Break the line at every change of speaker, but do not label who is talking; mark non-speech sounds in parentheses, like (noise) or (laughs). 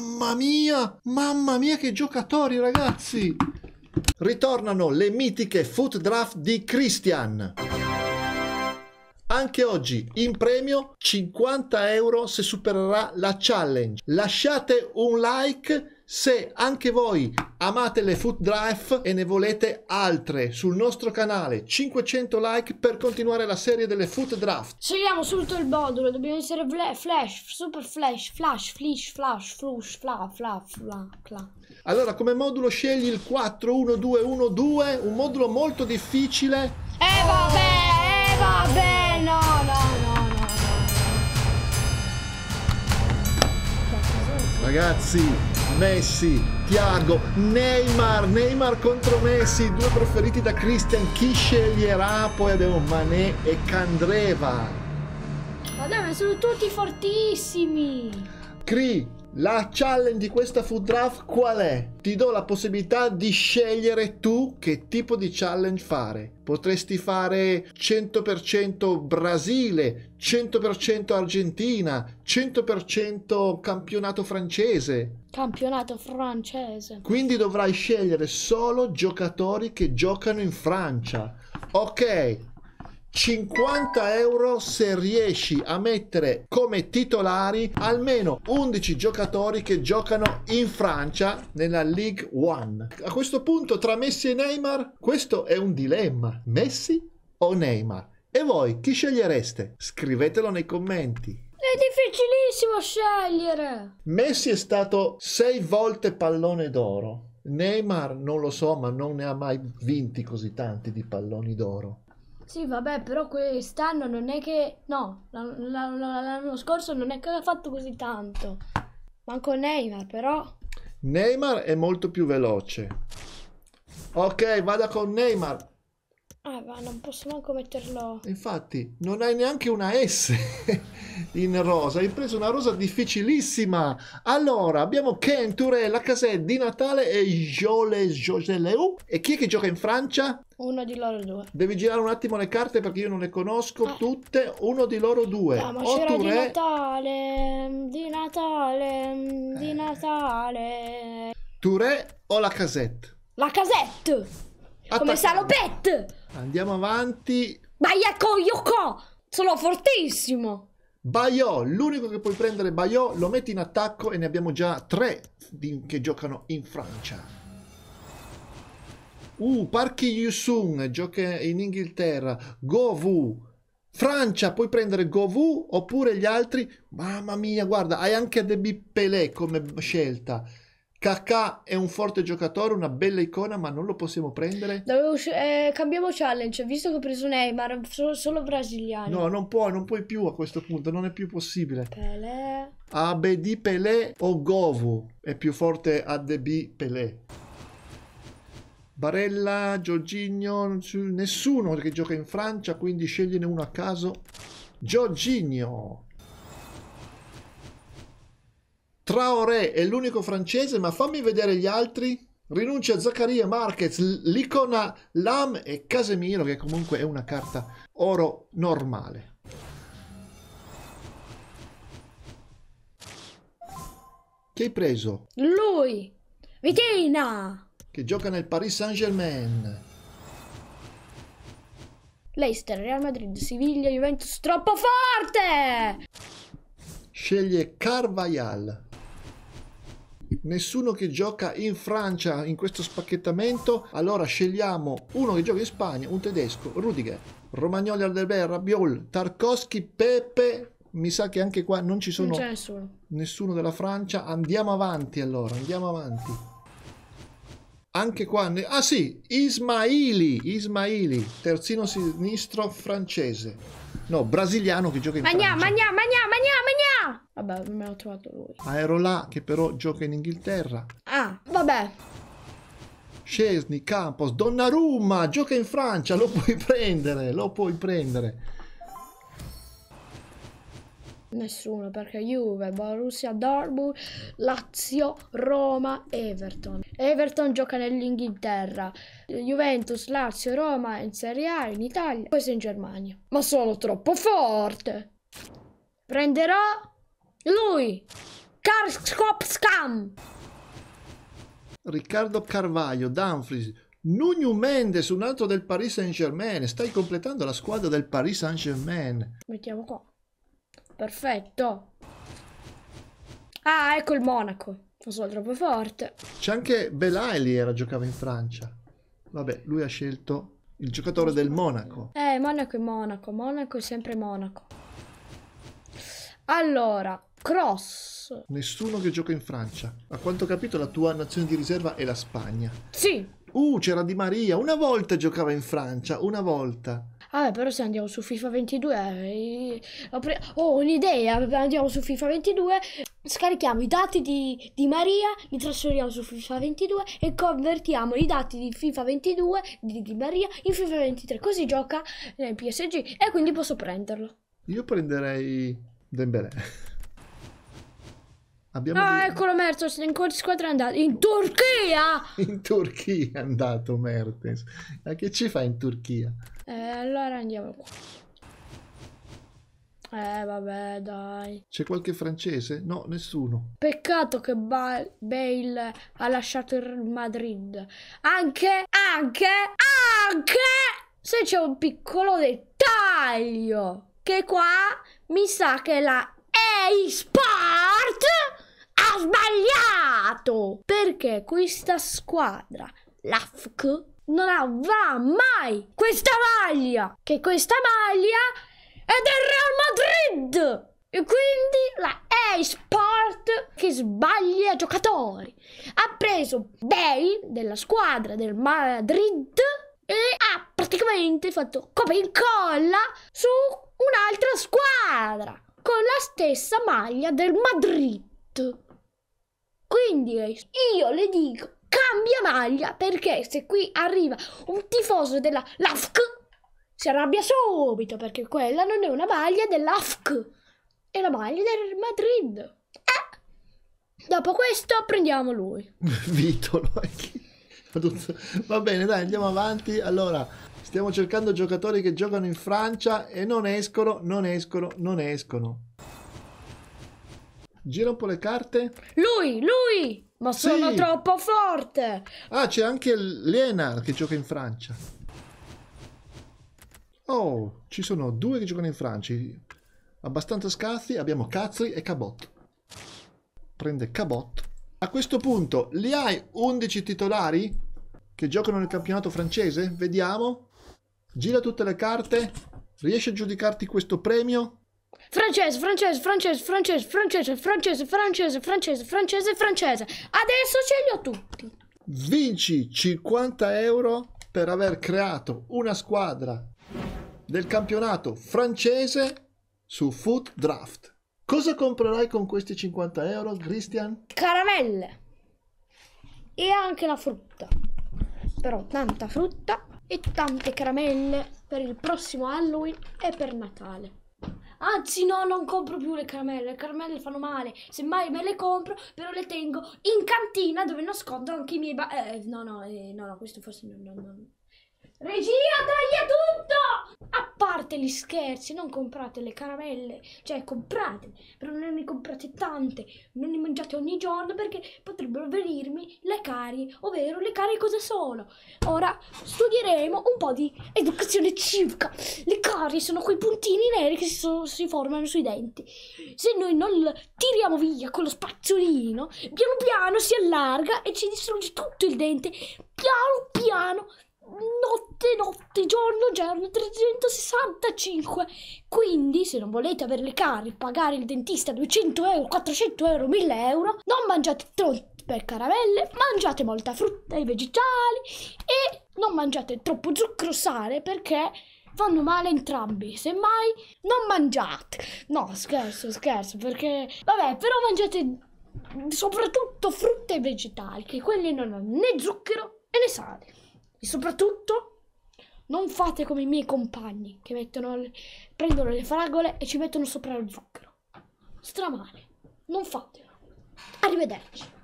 Mamma mia! Mamma mia che giocatori ragazzi! Ritornano le mitiche foot draft di Christian. Anche oggi in premio 50 euro se supererà la challenge. Lasciate un like se anche voi amate le food drive e ne volete altre sul nostro canale, 500 like per continuare la serie delle food draft.
Scegliamo subito il modulo, dobbiamo essere flash, super flash, flash, flish, flash, flush, fla, fla, fla, fla.
Allora, come modulo scegli il 4-1-2-1-2, un modulo molto difficile. Eh vabbè, eh vabbè, no, no, no, no. Ragazzi, Messi, Tiago, Neymar, Neymar contro Messi, due preferiti da Christian, chi sceglierà? Poi abbiamo Mané e Candreva.
Madonna, sono tutti fortissimi!
Cri, la challenge di questa food draft qual è? Ti do la possibilità di scegliere tu che tipo di challenge fare. Potresti fare 100% Brasile, 100% Argentina, 100% campionato francese.
Campionato francese.
Quindi dovrai scegliere solo giocatori che giocano in Francia. Ok, 50 euro se riesci a mettere come titolari almeno 11 giocatori che giocano in Francia nella League One. A questo punto tra Messi e Neymar questo è un dilemma. Messi o Neymar? E voi chi scegliereste? Scrivetelo nei commenti.
È difficilissimo scegliere.
Messi è stato 6 volte pallone d'oro. Neymar non lo so, ma non ne ha mai vinti così tanti di palloni d'oro.
Sì, vabbè, però quest'anno non è che... No, l'anno scorso non è che ha fatto così tanto. Manco Neymar, però...
Neymar è molto più veloce. Ok, vada con Neymar.
Ah, ma non posso manco metterlo.
Infatti, non hai neanche una S (laughs) in rosa. Hai preso una rosa difficilissima. Allora, abbiamo Ken, Turella, Casè, Di Natale e Joles Joseleu. E chi è che gioca in Francia?
Uno di loro due.
Devi girare un attimo le carte perché io non le conosco ah. tutte. Uno di loro due. Ah, ma c'era Di
Natale, mm, Di Natale, mm, eh. Di Natale.
Touré o la Casette?
La Casette!
Come Salopette! Andiamo avanti. Bayako Yoko! Sono fortissimo! Baio, l'unico che puoi prendere Baio, lo metti in attacco e ne abbiamo già tre che giocano in Francia. Uh, Parki Yusung gioca in Inghilterra. Govu. Francia, puoi prendere Govu oppure gli altri. Mamma mia, guarda, hai anche Debi Pelé come scelta. Kakà è un forte giocatore, una bella icona, ma non lo possiamo prendere.
Usci- eh, cambiamo challenge, visto che ho preso Neymar, so- solo brasiliano. No,
non puoi, non puoi più a questo punto, non è più possibile. Pelé. di Pelé o Govu è più forte ADB Pelé. Barella, Giorgigno, nessuno che gioca in Francia, quindi scegliene uno a caso. Giorgigno. Traoré è l'unico francese, ma fammi vedere gli altri. Rinuncia a Zaccaria, Marquez, l'icona Lam e Casemiro, che comunque è una carta oro normale. Che hai preso?
Lui! Vitina!
Che gioca nel Paris Saint-Germain.
Leicester, Real Madrid, Siviglia, Juventus, troppo forte!
sceglie Carvajal. Nessuno che gioca in Francia in questo spacchettamento, allora scegliamo uno che gioca in Spagna, un tedesco, Rudiger, Romagnoli, Alderbert, Rabiol, Tarkovsky, Pepe. Mi sa che anche qua non ci sono non nessuno. nessuno della Francia. Andiamo avanti allora, andiamo avanti anche qua ne... ah sì Ismaili Ismaili terzino sinistro francese no brasiliano che gioca in magna, Francia magna
magna magna magna vabbè non me l'ho trovato lui
ma ah, ero là che però gioca in Inghilterra ah vabbè Scesni Campos Donnarumma gioca in Francia lo puoi (laughs) prendere lo puoi prendere
Nessuno, perché Juve, Borussia, Dortmund, Lazio, Roma, Everton. Everton gioca nell'Inghilterra, Juventus, Lazio, Roma in Serie A, in Italia, questo in Germania. Ma sono troppo forte! Prenderò lui, Karskopskam!
Riccardo Carvaglio, Dumfries, Nuno Mendes, un altro del Paris Saint-Germain. Stai completando la squadra del Paris Saint-Germain.
Mettiamo qua. Perfetto. Ah, ecco il Monaco. Non sono troppo forte.
C'è anche Belaeli era giocava in Francia. Vabbè, lui ha scelto il giocatore del Monaco.
Eh, Monaco è Monaco. Monaco è sempre Monaco. Allora, Cross.
Nessuno che gioca in Francia. A quanto ho capito la tua nazione di riserva è la Spagna. Sì. Uh, c'era Di Maria. Una volta giocava in Francia, una volta.
Vabbè, però se andiamo su FIFA 22, eh, ho un'idea, oh, andiamo su FIFA 22, scarichiamo i dati di, di, Maria, li trasferiamo su FIFA 22 e convertiamo i dati di FIFA 22 di, di Maria in FIFA 23. Così gioca nel PSG e quindi posso prenderlo.
Io prenderei Dembélé. Abbiamo ah, dei... eccolo
Mertens, in quale squadra è andato? In Turchia!
(laughs) In Turchia è andato Mertens. Ma che ci fa in Turchia?
Eh, allora andiamo qua. Eh, vabbè, dai.
C'è qualche francese? No, nessuno.
Peccato che ba Bale ha lasciato il Madrid. Anche, anche, anche se c'è un piccolo dettaglio. Che qua mi sa che la EISPA sbagliato! Perché questa squadra, l'AFC, non avrà mai questa maglia! Che questa maglia è del Real Madrid! E quindi la a Sport che sbaglia giocatori ha preso Bale della squadra del Madrid e ha praticamente fatto copia e incolla su un'altra squadra con la stessa maglia del Madrid. Quindi io le dico cambia maglia perché se qui arriva un tifoso della LAFC si arrabbia subito perché quella non è una maglia dell'AFC, è la maglia del Madrid. Eh. Dopo questo prendiamo lui.
(laughs) Vitolo. Va bene, dai, andiamo avanti. Allora, stiamo cercando giocatori che giocano in Francia e non escono, non escono, non escono. Gira un po' le carte. Lui, lui! Ma sì. sono troppo
forte!
Ah, c'è anche Lena che gioca in Francia. Oh, ci sono due che giocano in Francia. Abbastanza scarsi, abbiamo Cazzi e Cabot. Prende Cabot. A questo punto, li hai 11 titolari che giocano nel campionato francese? Vediamo. Gira tutte le carte. Riesci a giudicarti questo premio?
Francese, francese, francese, francese, francese, francese, francese, francese, francese, francese. Adesso ce li ho tutti.
Vinci 50 euro per aver creato una squadra del campionato francese su Foot Draft. Cosa comprerai con questi 50 euro, Christian? Caramelle e anche la frutta. Però tanta frutta
e tante caramelle per il prossimo Halloween e per Natale. Anzi, no, non compro più le caramelle. Le caramelle fanno male. Semmai me le compro, però le tengo in cantina dove nascondo anche i miei. Ba- eh, no, no, eh, no, no, questo forse non. no, no. Regia, taglia tutto! A parte gli scherzi, non comprate le caramelle, cioè compratele, però non ne comprate tante, non ne mangiate ogni giorno perché potrebbero venirmi le carie, ovvero le carie cosa sono? Ora studieremo un po' di educazione civica. Le carie sono quei puntini neri che si, sono, si formano sui denti. Se noi non le tiriamo via con lo spazzolino, piano piano si allarga e ci distrugge tutto il dente, piano piano notte, notte, giorno, giorno, 365. Quindi, se non volete averle cari, pagare il dentista 200 euro, 400 euro, 1000 euro, non mangiate troppe caramelle, mangiate molta frutta e vegetali e non mangiate troppo zucchero sale perché fanno male entrambi. Semmai non mangiate. No, scherzo, scherzo, perché vabbè, però mangiate soprattutto frutta e vegetali, che quelli non hanno né zucchero e né sale. E soprattutto non fate come i miei compagni che mettono le... prendono le fragole e ci mettono sopra lo zucchero. Stramale. Non fatelo. Arrivederci.